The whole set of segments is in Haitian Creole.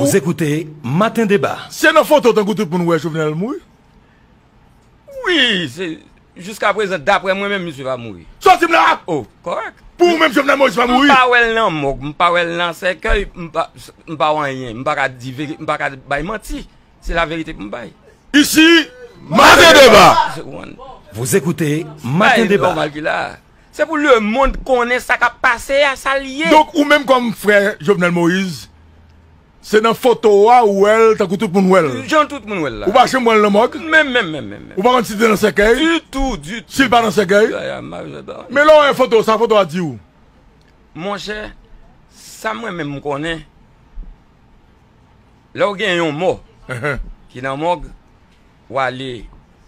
Vous écoutez Matin Débat. C'est nos photos d'un que pour nous monde voit Jovenel mourir. Oui, c'est jusqu'à présent, d'après moi-même, monsieur va mourir. Sorti là Oh, correct. Pour même Jovenel Moïse va mourir. Pas ouais non, m'pa ouais non, c'est que m'pa rien, pas rien. parle m'pa pas bay menti. C'est la vérité pour moi. Ici, Matin Débat. Vous écoutez Matin Débat. C'est pour le monde qu'on est ça qui a passé à s'allier. Donc, ou même comme frère Jovenel Moïse, Se nan fotowa ou el takou tout moun ou el? Joun tout moun ou el la. Ou pa chen moun ou el nan mok? Mèm mèm mèm mèm mèm mèm. Ou pa kon titi nan sekèy? Du tout, du tout. Sil pa nan sekèy? Ya ya, mèm jè da. Mè lè ou yon fotowa, sa fotowa di ou? Mò chè, sa mwen mèm mou konè. Lè ou gen yon mò, ki nan mok, wale,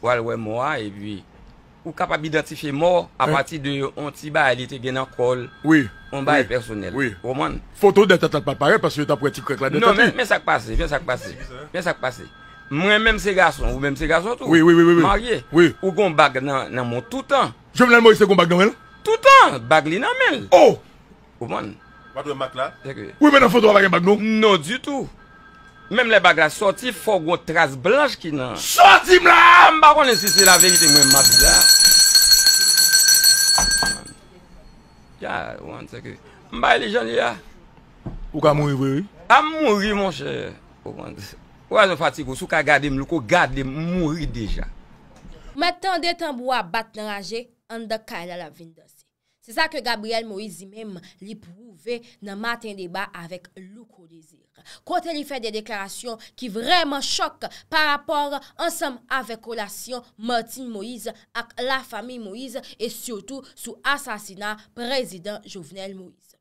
wale wè mò a, e bi... Ou kapab identife mor A eh. pati de yo On ti ba elite genan kol Oui On ba e personel Oui Oman Foto de tatal pa pare Pasye ta prati krek la de tatal Non men sa kpase Men sa kpase Men sa kpase Mwen menm se gason Mwenm se gason tou Oui oui oui Marye Oui Ou gon bag nan mon toutan Je mnen mwese kon bag nan men Toutan Bag li nan men O Oman Wadwen bak la Omen nan foto wala gen bag nou Non di tou Mwenm le bag la soti Fogon tras blanche ki nan Soti mla Mba kon esi se la verite mwen mabila Ya, one second. Mba ilijan ya. Ou ka mori vwe? A mori monshe. Ou a zon fatigo, sou ka gade mlo ko gade m, mori deja. Metan detan bou a bat nan aje, an da kaila la vindos. C'est ça que Gabriel Moïse y même l'y prouve nan matin débat avèk l'oukro-désir. Kote l'y fè de deklarasyon ki vreman chok par rapport ansèm avèk olasyon Martin Moïse ak la fami Moïse et surtout sou asasina prezident Jovenel Moïse.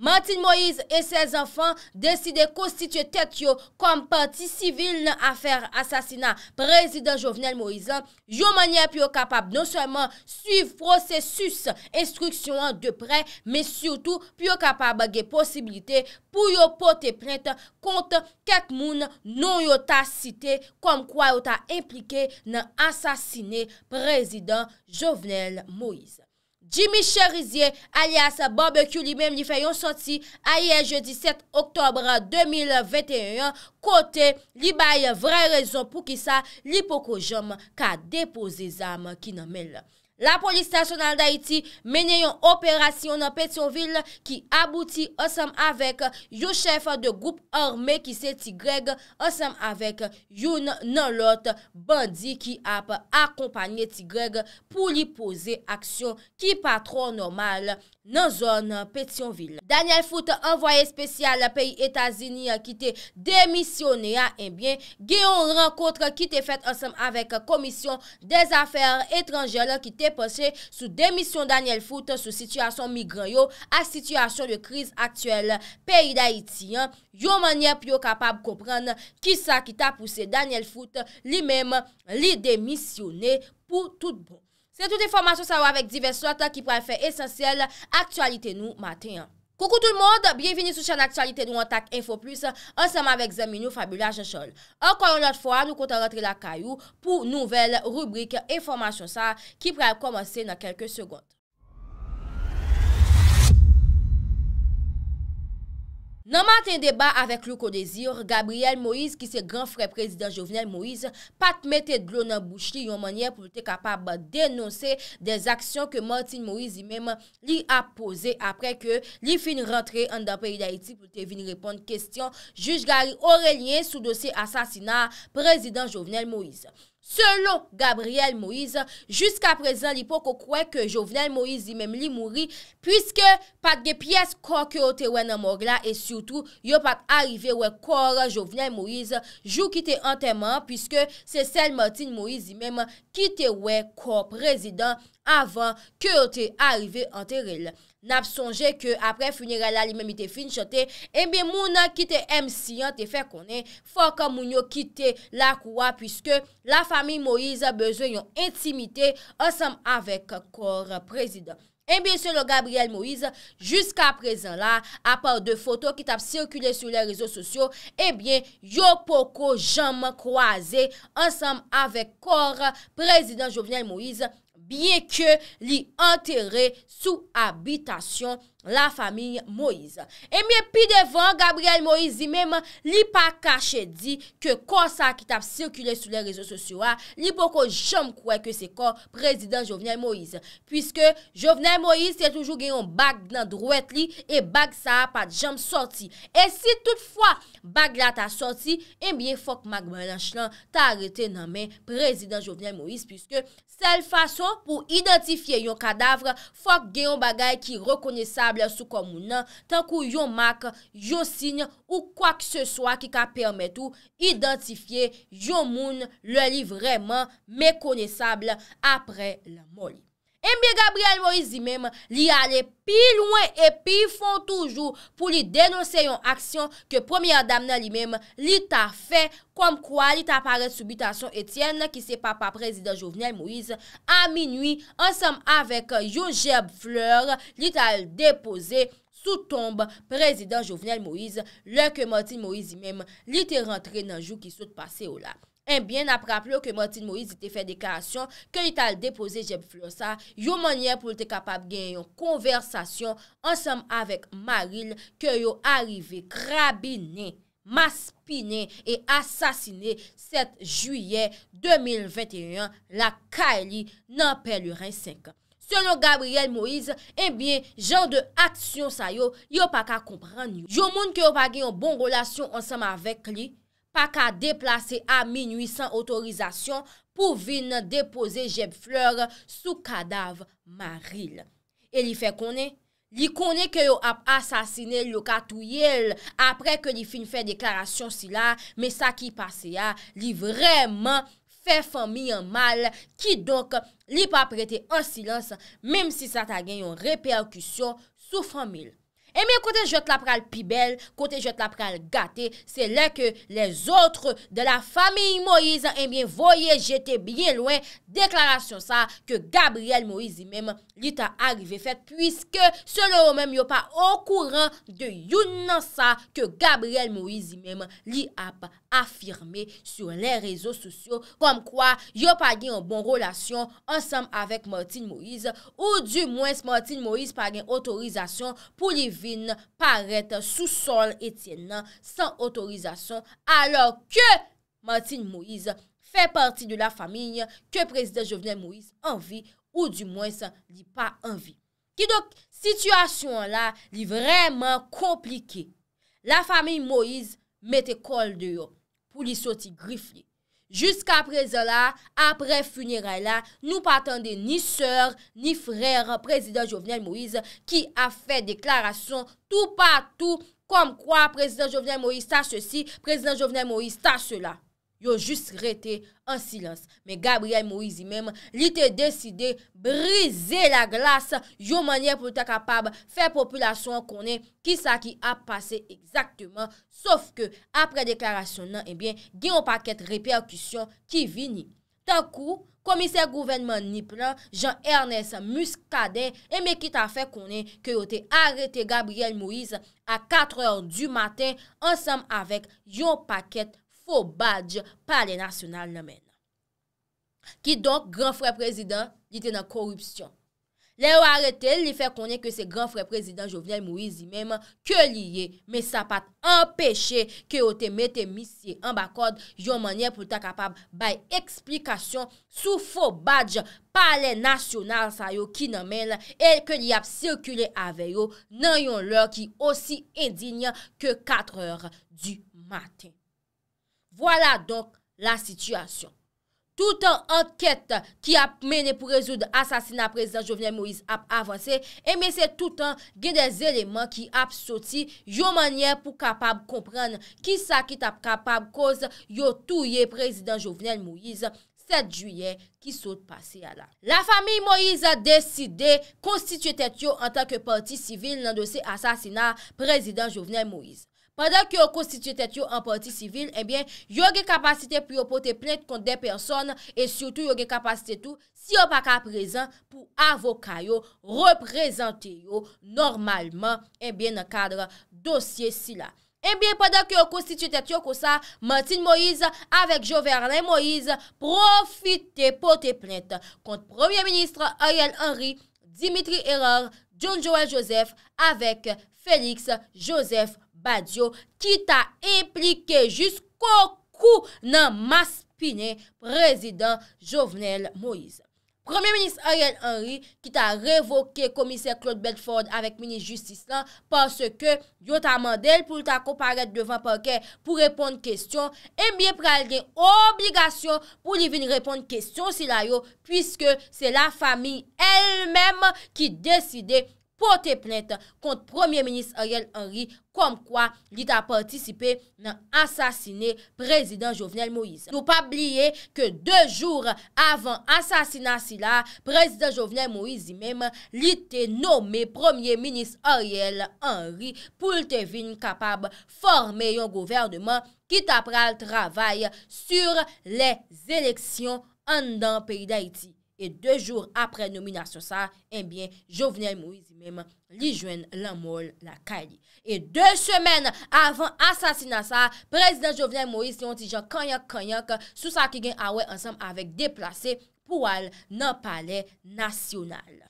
Martin Moïse et ses enfants décidè constituer tête yo kom parti civil nan affaire assassina Prezident Jovenel Moïse. Yo manye pyo kapab non seulement suiv processus instruksyon an depre men surtout pyo kapab ge posibilite pou yo pote print kont kèk moun non yo ta cite kom kwa yo ta implike nan assassine Prezident Jovenel Moïse. Jimmy Cherizier alias barbecue li mèm li fè yon soti a ye jeudi 7 oktobre 2021 kote li baye vren rezon pou ki sa li poko jom ka depoze zam ki nan mel. La polis tasyonal da iti menye yon operasyon nan Petionville ki abouti osam avek yon chef de goup orme ki se Tigreg osam avek yon nan lot bandi ki ap akompanyen Tigreg pou li pose aksyon ki patron normal. nan zon Petionville. Daniel Fout, envoyé spesyal peyi Etasini ki te demisyonè a enbyen, geyon renkontre ki te fèt ansem avek komisyon de zafèr etranjèl ki te posè sou demisyon Daniel Fout sou sityasyon migren yo a sityasyon le kriz aktuel peyi Daïti. Yo manye pyo kapab koupren ki sa ki ta pousè Daniel Fout li mèm li demisyonè pou tout bon. Sè tout informasyon sa ou avèk divers sot ki pou avèk fè esensyel, aktualite nou maten. Koukou tout moun, bienveni sou chan aktualite nou an tak Info Plus ansèm avèk zèmin nou fabula jenchol. Ankon anot fwa, nou kontan rentre la kayou pou nouvel rubrik informasyon sa ki pou avèk komanse nan kelke segond. Nan matin debat avèk louk o dezir, Gabriel Moïse ki se gran frè prezident Jovenel Moïse pat mette dlo nan bouchli yon manye pou te kapab denose des aksyon ke Martin Moïse yi mem li ap pose apre ke li fin rentre an da peyi d'Haïti pou te vin repond kestyon. Juge Gary Aurelien sou dosi asasina prezident Jovenel Moïse. Selon Gabriel Moïse, jusqu'a prezen li pou kou kwen ke Jovenel Moïse di men li mouri, pwiske pat ge piyes kon kyo te wè nan mogla, e syoutou yo pat arrive wè kor Jovenel Moïse jou kite anterman, pwiske se sel Martin Moïse di men kite wè kor prezident avan kyo te arrive anteril. N ap sonje ke apre funyera la li men mi te fin chote, ebyen moun an kite MC an te fe konen, fok an moun yo kite la kwa, pwiske la fami Moise bezwen yon intimite ansam avek kor prezident. Ebyen se lo Gabriel Moise, jiska prezant la, apar de foto ki tap sirkule sou le rezo sosyo, ebyen yo poko janman kwa aze ansam avek kor prezident Jovenel Moise. byen ke li anterè sou abitasyon la fami Moïse. E eh miye pi devan Gabriel Moïse zi mem li pa kache di ke kon sa ki tap sirkule sou le rezo sosyo a, li poko jom kwe ke se kon prezident Jovenel Moïse. Piske Jovenel Moïse se toujou genyon bag nan drouet li e bag sa apat jom sorti. E si toutfwa bag la ta sorti, e eh miye fok magman lan chlan ta arete nan men prezident Jovenel Moïse. Piske sel fason pou identifiye yon kadavre fok genyon bagay ki rekone sa tan kou yon mak, yon sin ou kwa ki se swa ki ka permet ou identifiye yon moun loli vreman mekonesable apre la moli. Mbi Gabriel Moïse imèm li ale pi louen e pi fon toujou pou li denose yon aksyon ke premier dame nan li mèm li ta fe kom kwa li ta pare soubitasyon Etienne ki se papa prezident Jovenel Moïse a minoui ansam avek Yogeb Fleur li ta depose sou tombe prezident Jovenel Moïse le ke Martin Moïse imèm li te rentre nan jou ki soute pase ou lak. Enbyen eh apraplo ke Martin Moïse ite fe dekasyon ke ite al depoze Jeb Flosa, yo manyen pou ite kapab gen yon konversasyon ansam avek Maril ke yo arive krabine, maspine, e asasine set juye 2021 la ka li nan pelurin 5. Selon Gabriel Moïse, enbyen eh jan de aksyon sa yo, yo pa ka kompran yo. Yo moun ke yo pa gen yon bon relasyon ansam avek li, pa ka deplase a minuy san otorizasyon pou vin depose jeb fleur sou kadav maril. E li fe konen? Li konen ke yo ap asasine yo katouyel apre ke li fin fe deklarasyon sila, me sa ki pase ya, li vreman fe fami an mal ki donk li pa prete an silans mem si sata gen yon reperkusyon sou famil. Kote jote la pral pi bel, kote jote la pral gate, se le ke les otre de la fami Moïse eh voye jete bien loin deklarasyon sa ke Gabriel Moïse li ta arrive fet. Puiske se lo men yo pa okouran de yon nan sa ke Gabriel Moïse li ap arive. Afirme sou le rezo sousyo kom kwa yo pa gen yon bon relasyon ansam avek Martine Moïse ou di mwens Martine Moïse pa gen otorizasyon pou li vin parete sou sol etyen nan san otorizasyon alor ke Martine Moïse fe parti de la faminy ke prezident Jovenel Moïse anvi ou di mwens li pa anvi. Ki dok situasyon la li vreman komplike la faminy Moïse mete kol de yo. Ou li soti grifli. Jusk apre zola, apre funera la, nou patande ni sòr, ni frèr, prezident Jovenel Moïse ki a fè deklarasyon tout patou kom kwa prezident Jovenel Moïse ta sòsi, prezident Jovenel Moïse ta sòla. yo jist rete an silans. Me Gabriel Moise yi mem, li te deside brize la glas yon manye pou te kapab fe populasyon konen ki sa ki ap pase exaktman saf ke apre deklarasyon nan ebyen eh gen yon paket reperkusyon ki vini. Tan kou, komiser gouvenman Nipran, Jean-Ernest Muscadet, eme eh ki ta fe konen ki yo te arete Gabriel Moise a 4 or du maten ansam avek yon paket reperkusyon Fobadj pale nasyonal namen. Ki donk gran fwe prezidant yite nan korupsyon. Le yo arete li fe konen ke se gran fwe prezidant Jovenel Mouizi menman ke liye me sapat empeshe ke yo te mette misye an bakod yon manyen pou ta kapab bay eksplikasyon sou Fobadj pale nasyonal sayo ki namen el ke li ap sirkule aveyo nan yon lor ki osi indinyan ke 4 or du maten. Voila dok la sityasyon. Tout an anket ki ap mene pou rezo de asasina prezident Jovenel Moïse ap avanse, e eh mese tout an gen de zeleman ki ap soti yo manye pou kapab komprende ki sa ki tap kapab koz yo touye prezident Jovenel Moïse sete juye ki sote pase ala. La fami Moïse deside konstituyete yo an tanke parti sivil nan dosi asasina prezident Jovenel Moïse. Padak yo konstituyete yo an parti sivil, enbyen, eh yo ge kapasite pou yo pote plente kont de person, et surtout yo ge kapasite tou si yo pa ka prezen pou avokayo reprezenteyo normalman enbyen eh an kadre dosye si la. Enbyen, eh padak yo konstituyete yo konsa, Martine Moïse avèk Joverlin Moïse profite pote plente kont Premier Ministre Ariel Henry, Dimitri Erard, John-Joël Joseph avèk Félix Joseph Moïse. ki ta implike jis kou kou nan mas pine prezident Jovenel Moïse. Premier ministre Ariel Henry ki ta revoke komiser Claude Belford avek ministre justice lan, panse ke yon ta mandel pou ta koparet devan pankè pou repon de kestyon, e mbyen pral gen obligasyon pou li vin repon de kestyon si la yo, pwiske se la fami el mem ki deside komise pou te plente kont Premier Minist Ariel Henry kom kwa li te patisipe nan asasine Prezident Jovenel Moïse. Nou pa bliye ke de jour avan asasinasi la, Prezident Jovenel Moïse imem li te nome Premier Minist Ariel Henry pou te vin kapab forme yon goverdman ki ta pral travay sur le eleksyon an dan peyi d'Haïti. E de joun apre nominasyon sa, enbyen eh Jovenel Moïse mèm li jwen lanmol la Kali. E de joun apre nominasyon sa, enbyen Jovenel Moïse mèm li jwen lanmol la Kali.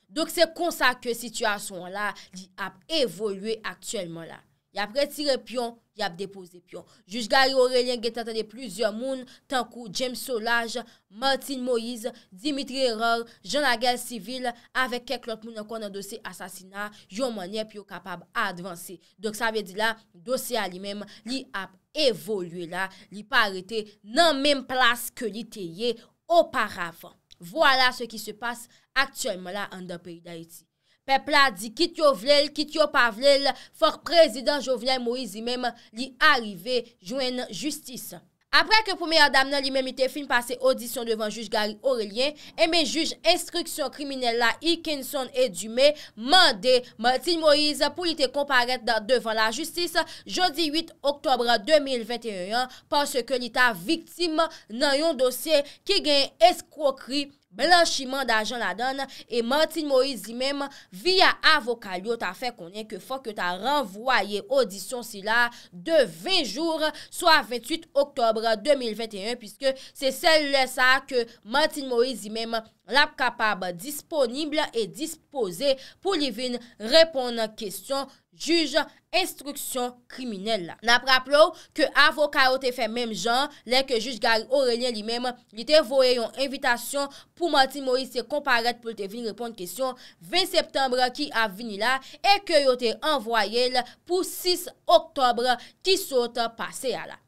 Dok se konsa ke sityasyon la li ap evolwe aktyelman la. Y ap retire pyon, y ap depose pyon. Jujgari Aurelien gen tante de pluzyon moun, tankou James Solage, Martin Moïse, Dimitri Eror, Jean Nagel Civil, avek keklot moun an kon an dosi asasina, yon manye pyo kapab advansi. Dok sa ve di la, dosi a li mem, li ap evolue la, li pa arete nan menm plas ke li teye oparavan. Voala se ki se passe aktuelman la an da peri da eti. Pepla di kit yo vlel, kit yo pa vlel, fòr prezident Jovlen Moïse imèm li arive jwen justice. Apre ke pou mè adam nan li mèmite fin pase audisyon devan juj Gari Aurelien, emè juj instruksyon kriminella I. Kenson edume mande Martin Moïse pou li te komparet devan la justice. Jodi 8 oktobre 2021, panse ke li ta viktime nan yon dosye ki gen eskwokri Blanchiman da jan la dan e Martin Moïse y mèm via avokalyo ta fè konyen ke fò ke ta renvoye audisyon sila de 20 jour so a 28 oktobre 2021 Piske se sel le sa ke Martin Moïse y mèm la kapab disponible e dispose pou li vin repon nan kesyon juj, instruksyon kriminelle la. Na praplou ke avoka yo te fe mem jan, le ke juj gari Aurelien li mem, li te voye yon evitasyon pou Mati Moïse se komparet pou te vini repon kesyon 20 septembre ki a vini la e ke yo te envoye l pou 6 oktobre ki sote pase ya la.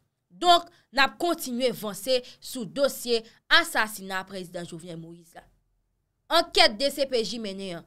Donk, na kontinuye vansè sou dosye asasina prezident Jouvenier Moïse la. Enkèt de CPJ menen,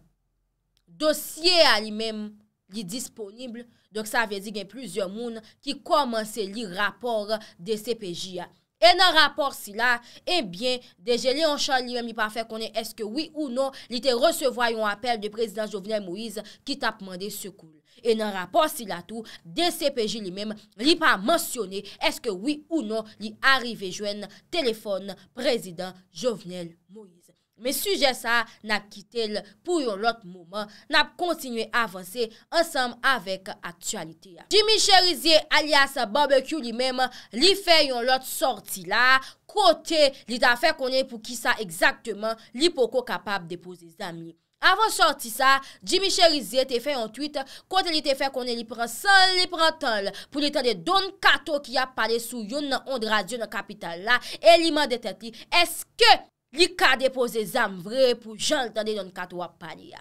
dosye a li mem, li disponible. Donk sa avè di gen plusieurs moun ki komanse li rapor de CPJ. E nan rapor si la, ebyen, eh deje leon chan li yon mi pa fè konen eske oui ou non, li te resevoyon apel de prezident Jovenel Moïse ki tap mande sekou. E nan rapor si la tou, DCPJ li menm li pa mansyone eske wii ou non li arrive jwen telefon prezident Jovenel Moise. Me suje sa na kite l pou yon lot mouman, na kontinye avanse ansam avek aktualite ya. Jimmy Cherizier alias Barbecue li menm li fe yon lot sorti la, kote li da fe konye pou ki sa ekzakteman li poko kapab depoze zamiye. Avon sorti sa, Jimmy Cherizier te fe yon tweet kote li te fe konen li prensan li prentan li pou li tende Don Kato ki ap pale sou yon nan Ondrazyon kapital la. E li mande teti, eske li ka depose zam vre pou jan tende Don Kato ap pale ya?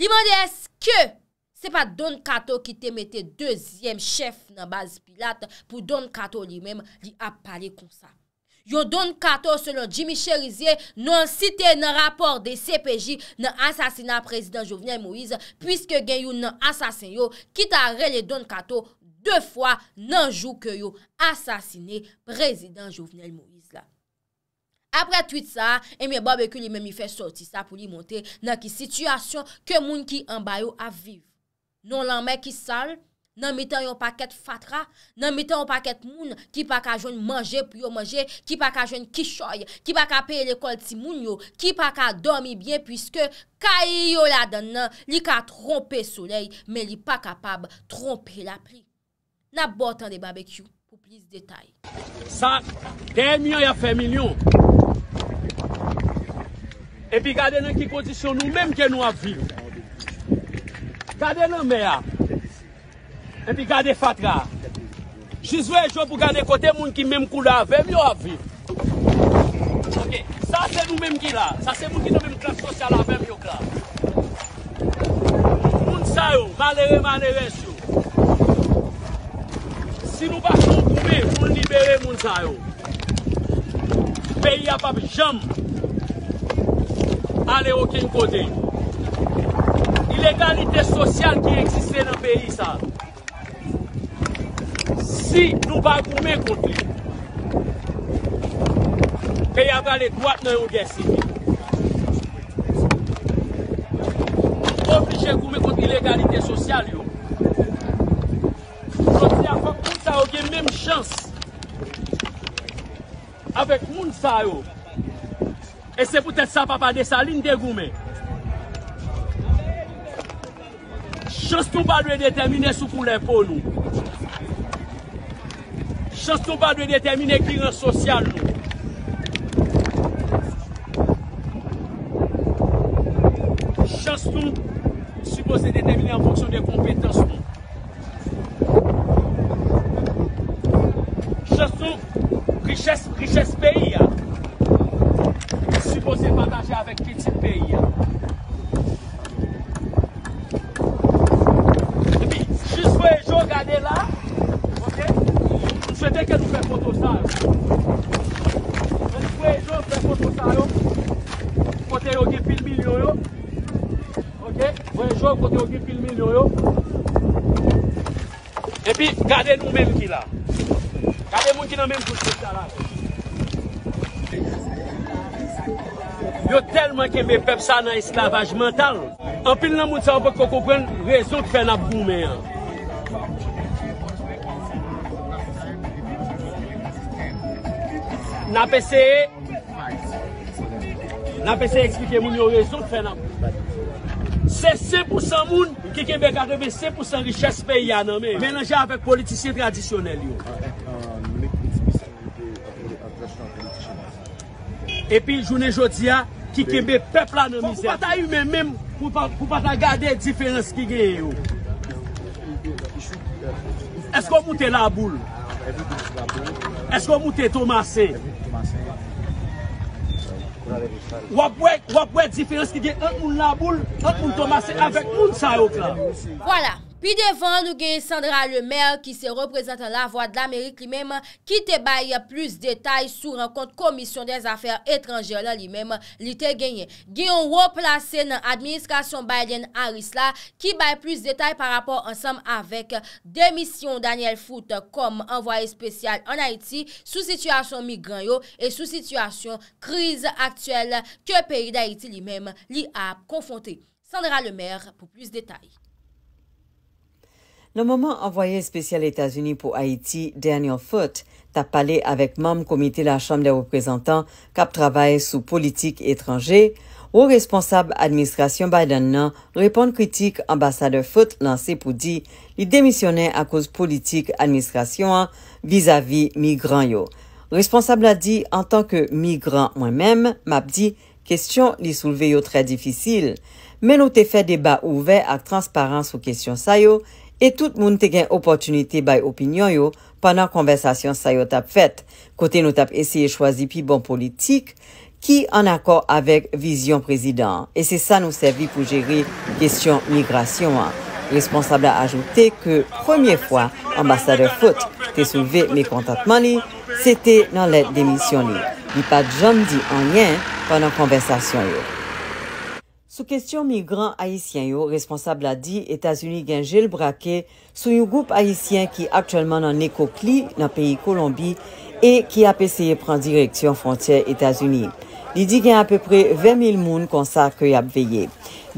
Li mande eske se pa Don Kato ki te mette dezyem chef nan baz pilat pou Don Kato li menm li ap pale kon sa? Yon Don Kato, selon Jimmy Cherizier, non nan cite nan rapor de CPJ nan asasina prezident Jouvenel Moïse pwiske gen yon nan asasin yo, kitare le Don Kato, de fwa nan jou ke yo asasine prezident Jouvenel Moïse la. Apre tweet sa, eme eh Babekou li men mi fe sorti sa pou li monte nan ki situasyon ke moun ki anbayo aviv. Non lanme ki salp. nan mitan yon paket fatra, nan mitan yon paket moun, ki pa ka joun manje pou yon manje, ki pa ka joun kishoy, ki pa ka peye lekol ti moun yo, ki pa ka domi bien, pwiske ka yi yo la dan nan, li ka trompe soley, men li pa kapab trompe la pri. Nan botan de barbekyou, pou plis detay. Sa, ten yon yon femil yon, epi gade nan ki kondisyon nou, menm ke nou avil. Gade nan me a, Epi gade fatra. Jiswe e jò pou gade kote moun ki mèm kou la avèm yo avvi. Sa se nou mèm ki la. Sa se moun ki nou mèm krap sosyal la avèm yo krap. Mounzaro, malere maleres yo. Si nou bas nou koube, moun libere mounzaro. Peyi ap ap jom. Ale okèm kote. Ilegalite sosyal ki eksiste nan peyi sa. Si nou ba goume kont li, pe y avan le gwaat nan yon gesi mi. Oflije goume kont ilegalite sosyal yo. Kont si a fok mouta oge mèm chans. Awek moun fay yo. E se poutet sa papade sa lin de goume. Chans tou ba dwe detemine sou pou lèpon nou. Chastou pa dwe detemine klinen sosyal nou. Chastou, soubou se detemine an fonksyon de kompetans nou. Jwa kote yo ki filmi yo yo E pi kade nou men ki la Kade moun ki nan men kouche Yo telman keme pep sa nan eslavaj mental Anpil nan moun sa anpil kon kompren Rezon fè nan pou mè Na pese Na pese eksplike moun yo rezon fè nan pou mè Se sepousan moun, ki kembe kareve sepousan riches pe ya nanme. Menanje avèk politisyen tradisyonel yo. Epi jounen jodia, ki kembe pepla nanmize. Kou pata yume menm, kou pata gade e diferans ki gen yo. Esko mouten la boul? Esko mouten tomase? Wapwe, wapwe différence qui gen entre moun la boule, un moun tomase avec moun sa yo Voilà. Pi devan nou genye Sandra Lemer ki se reprezentan la vwa de l'Amerik li menm ki te baye plus detay sou renkont komisyon den zafèr etranjèl li menm li te genye. Genyon wop lase nan adminiskasyon baye den Aris la ki baye plus detay par rapor ansam avek demisyon Daniel Foot kom anvwaye spesyal an Haiti sou situasyon migran yo e sou situasyon kriz aktuel ke peri d'Haïti li menm li ap konfonte. Sandra Lemer pou plus detay. Le moment envoyé spécial États-Unis pour Haïti, Daniel Foote, t'a parlé avec membre comité de la Chambre des représentants cap travail sous politique étrangère Au responsable administration Biden Non, répond critique ambassadeur Foote lancé pour dire il démissionner à cause politique administration vis-à-vis -vis migrants yo. Responsable a dit en tant que migrant moi-même, m'a dit question les soulever très difficile, mais nous t'ai fait débat ouvert à transparence aux questions ça yo Et tout moun te gen oppotunite bay opinyon yo panan konversasyon sa yo tap fet. Kote nou tap eseye chwazi pi bon politik ki an akor avek vizyon prezident. E se sa nou servi pou jeri kesyon migrasyon an. Responsable a ajoute ke premye fwa ambassadeur foute te souve me kontatman li, se te nan let demisyon li. Di pat jan di an nyen panan konversasyon yo. Sou kwestyon migrant Haitien yo, responsable la di, Etats-Unis gen jel brake sou yon goup Haitien ki aktuellement nan Nekokli nan peyi Kolombi e ki ap eseye pran direksyon frontier Etats-Unis. Li di gen ap peu pre 20 000 moun konsa akwey ap veye.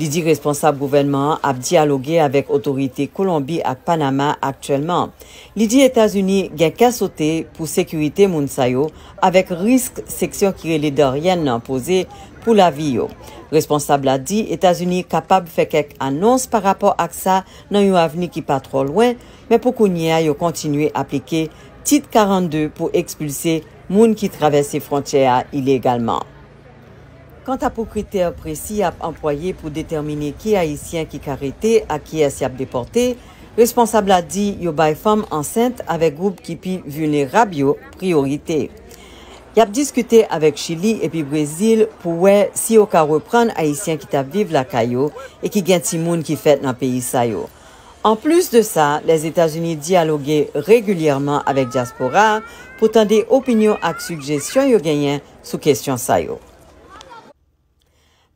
Li di responsable gouvernement ap diyaloge avek otorite Kolombi ak Panama aktuellement. Li di Etats-Unis gen kasote pou sekurite moun sayo avek risk seksyon ki rele de ryen nan posey pou la vi yo. Responsable la di, Etats-Unis kapab fek ek anons par rapport ak sa nan yon aveni ki pa tro lwen, men pou konye yo kontinuye aplike Tit 42 pou ekspulse moun ki travesse frontyea ilegalman. Kant apou kriter presi ap employe pou determine ki a yisien ki karite a ki es yap deporte, responsable la di, yo bay fom ansente avek group ki pi vune rab yo priorite. Yap diskute avek Chile epi Brazil pou we si yo ka repran Aisyen ki tap vive la kayo e ki gen ti moun ki fet nan peyi sayo. An plus de sa, les Etats-Unis diyalogue regulièrement avek diaspora pou tende opinyon ak sugesyon yo genyen sou kesyon sayo.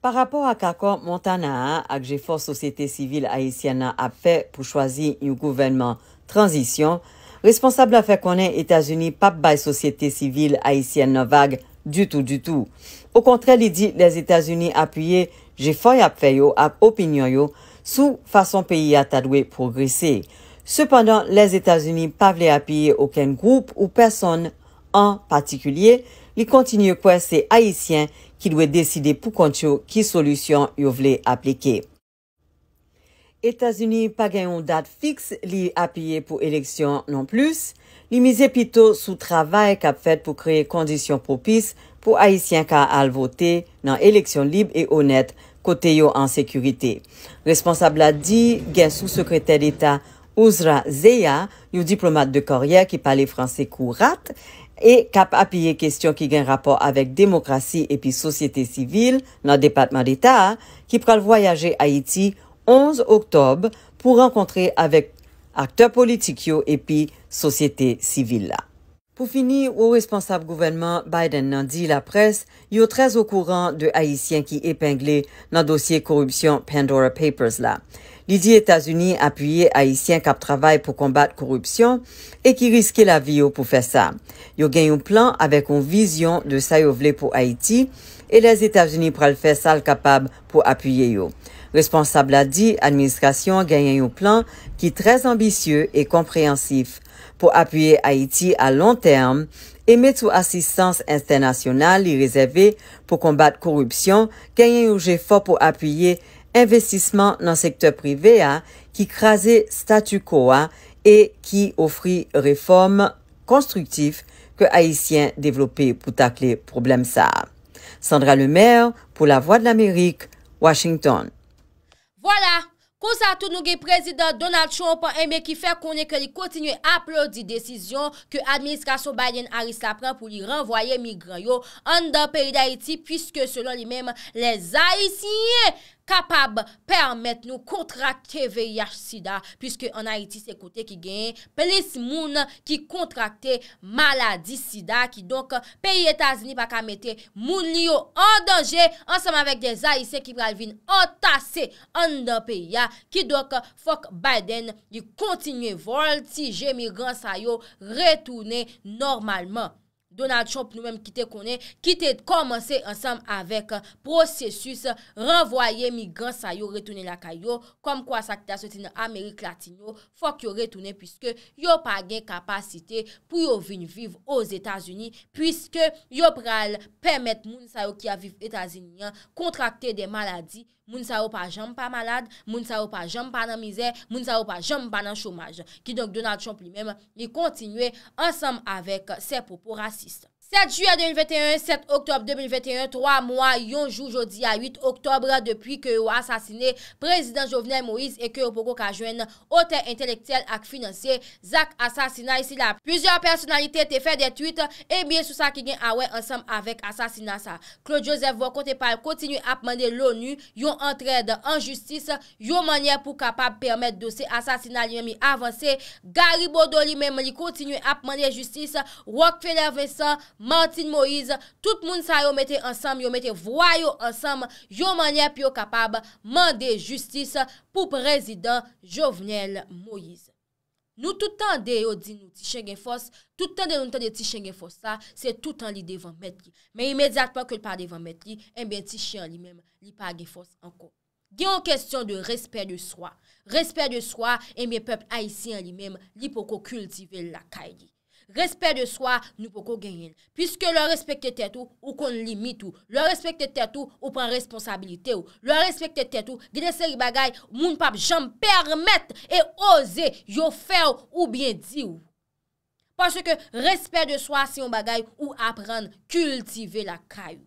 Par rapor ak akon Montana an ak je fos sosete sivil Aisyen nan ap fe pou chwazi yon gouvenman transisyon, responsable a fè konen Etasuni pap bay sosyete sivil Aisyen Novak du tout du tout. Au kontrel, li di, les Etasuni apuyè jè fòy ap fè yo ap opinyon yo sou fason peyi atadwe progresè. Sependan, les Etasuni pa vle apuyè okèn groupe ou person en patikulye, li kontinye kwen se Aisyen ki lwe deside pou kontyo ki solusyon yo vle aplike. Etats-Unis pa gen yon dat fix li apye pou eleksyon non plus. Li mize pito sou travay kap fet pou kreye kondisyon propis pou aisyen ka alvote nan eleksyon lib e onet kote yo an sekurite. Responsable la di gen sou sekretèl eta Ouzra Zeya, yon diplomat de koryer ki pale franse kou rat, e kap apye kestyon ki gen rapor avek demokrasi epi sosyete sivil nan depatman deta ki pral voyaje Haiti 11 oktob pou renkontre avèk akteur politik yo epi sosyete sivil la. Pou fini, ou responsab gouvenman Biden nan di la pres, yo trez ou kouran de Haitien ki epengle nan dosye korupsyon Pandora Papers la. Li di Etasuni apuyye Haitien kap travay pou kombat korupsyon e ki riske la vi yo pou fè sa. Yo gen yon plan avèk yon vizyon de sa yo vle pou Haiti e les Etasuni pral fè sal kapab pou apuyye yo. Responsable a dit, administration gagnant un plan est très ambitieux et compréhensif pour appuyer Haïti à long terme mettre sous assistance internationale y réservée pour combattre corruption, gagne un objet pour appuyer investissement dans dans secteur privé qui qui statu quo et qui offrit réformes reform que que Haïtiens pour pour problème problem sa. Sandra Lemaire pour la Voix de l'Amérique, Washington. Wala, konsa tout nou ge prezident Donald Trump anbe ki fe konen ke li kontinye aplode di desisyon ke administrasyon Biden a risapran pou li renvoye migrayo an da peri da iti pwiske selon li menm le za iciye. kapab permèt nou kontrakte VIH sida, pwiske an Haiti se kote ki gen plis moun ki kontrakte maladi sida, ki donk peyi Etasini pa ka mette moun liyo an denje, ansem avèk de Zayise ki pral vin an tasse an den peyi ya, ki donk fok Biden yi kontinye vol, ti jemi ransay yo retounen normalman. Donald Trump nou menm ki te konen, ki te komanse ansam avek prosesus renvoye migran sa yo retounen la kayo, kom kwa sa ki ta soti nan Amerik Latino, fok yo retounen, pwiske yo pa gen kapasite pou yo vin viv oz Etasuni, pwiske yo pral pemet moun sa yo ki aviv Etasunian kontrakte de maladi, Moun sa ou pa jom pa malade, moun sa ou pa jom pa nan mizè, moun sa ou pa jom pa nan chomaj, ki donk Donald Trump li mèm li kontinue ansam avèk se popo rasist. 7 juye 2021, 7 oktob 2021, 3 mwa yon jou jodi a 8 oktobre depi ke yon asasine prezident jovenel Moise e ke yon poko ka jwen ote intelektel ak finanse Zak Asasina. Plusyon personalite te fe detuit e bie sou sa ki gen awen ansam avek asasina sa. Claude Joseph Vaucontepal kontinu apmane l'ONU yon antrede anjustis yon manye pou kapap permet dosi asasinali yon mi avanse. Gary Baudoli mem li kontinu apmane justis. Walkfeller Vincent Mbappé. Manti de Moïse, tout moun sa yo mette ansam, yo mette voyo ansam, yo manye pyo kapab mande justice pou prezident Jovenel Moïse. Nou toutan de yo di nou tishen gen fos, toutan de yon tishen gen fos sa, se toutan li devan met li. Men imediat pa ke l pa devan met li, en ben tishen li men, li pa gen fos anko. Gen yon kestyon de respet de swa, respet de swa en men pep aisyen li men, li po ko kultive lakay li. Respek de swa nou pou kon genyen. Piske lò respek de tèt ou, ou kon limit ou. Lò respek de tèt ou, ou pran responsabilite ou. Lò respek de tèt ou, gwenè seri bagay, moun pap jom permèt e oze yo fè ou oubyen di ou. Paske ke respek de swa si yon bagay, ou apren kultive la kay.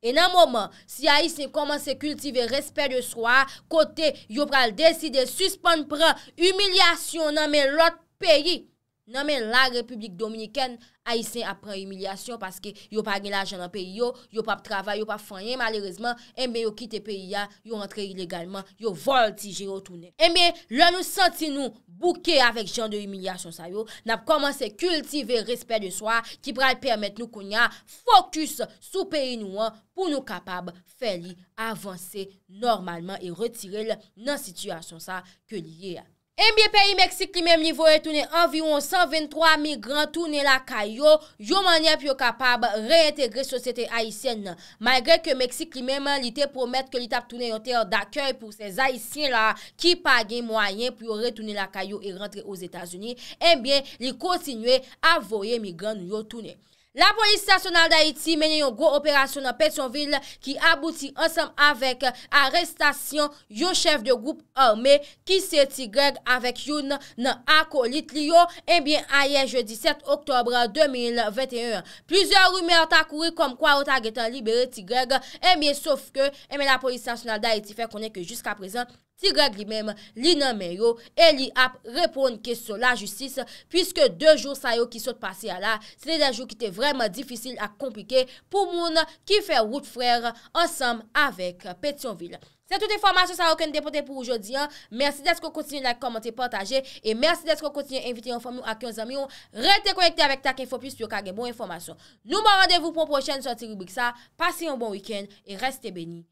E nan mouman, si a yi se komanse kultive respek de swa, kote yo pral deside suspan pran humilyasyon nan men lot peyi. Nan men la Republik Dominikèn a isen ap pran emilyasyon paske yo pa gen la jen nan peyi yo, yo pa ap travay, yo pa ap fanyen malerezman, eh enbe yo kite peyi ya, yo rentre ilegalman, yo vol ti jero toune. Eh enbe, lò nou senti nou bouke avèk jen de emilyasyon sa yo, nap komanse kultive respè de swa ki pral permèt nou konya fokus sou peyi nou an pou nou kapab fè li avansè normalman e retirel nan sityasyon sa ke liye an. Mbye peyi Meksik li menm li vo retounen anviyon 123 migran tounen la kayo yo manye pyo kapab re-entegre sosyete aisyen nan. Malgre ke Meksik li menm li te promet ke li tap tounen yon ter dakey pou se aisyen la ki page mwayen pyo re-tounen la kayo e rentre ouz Etasouni, mbye li konsinwe avoye migran nou yo tounen. La polis stasyonal da iti menye yon gro operasyon nan Petsonville ki abouti ansam avek arestasyon yon chef de goup orme ki se Tigreg avek yon nan Akolitlio en eh bien ayer jeudi 7 oktobre 2021. Plize rume anta kouri kom kwa anta getan libere Tigreg en bien sof ke en men la polis stasyonal da iti fe konen ke jiska prezent. Ti Greg li menm li nanmen yo e li ap repon ke sou la justis pwiske de joun sa yo ki sot pasi a la se de la joun ki te vreman difisil ak komplike pou moun ki fe wout frer ansam avek Petionville. Se tout informasyon sa yo ken depote pou oujodyan mersi de skon kontinyen like, komenti, pataje e mersi de skon kontinyen invite yon famyo ak yon zamyon rete konekte avek tak info pwis yon kage bon informasyon. Nouman randevou pou an pochene soti Rubik sa pasi yon bon wikend e reste beni.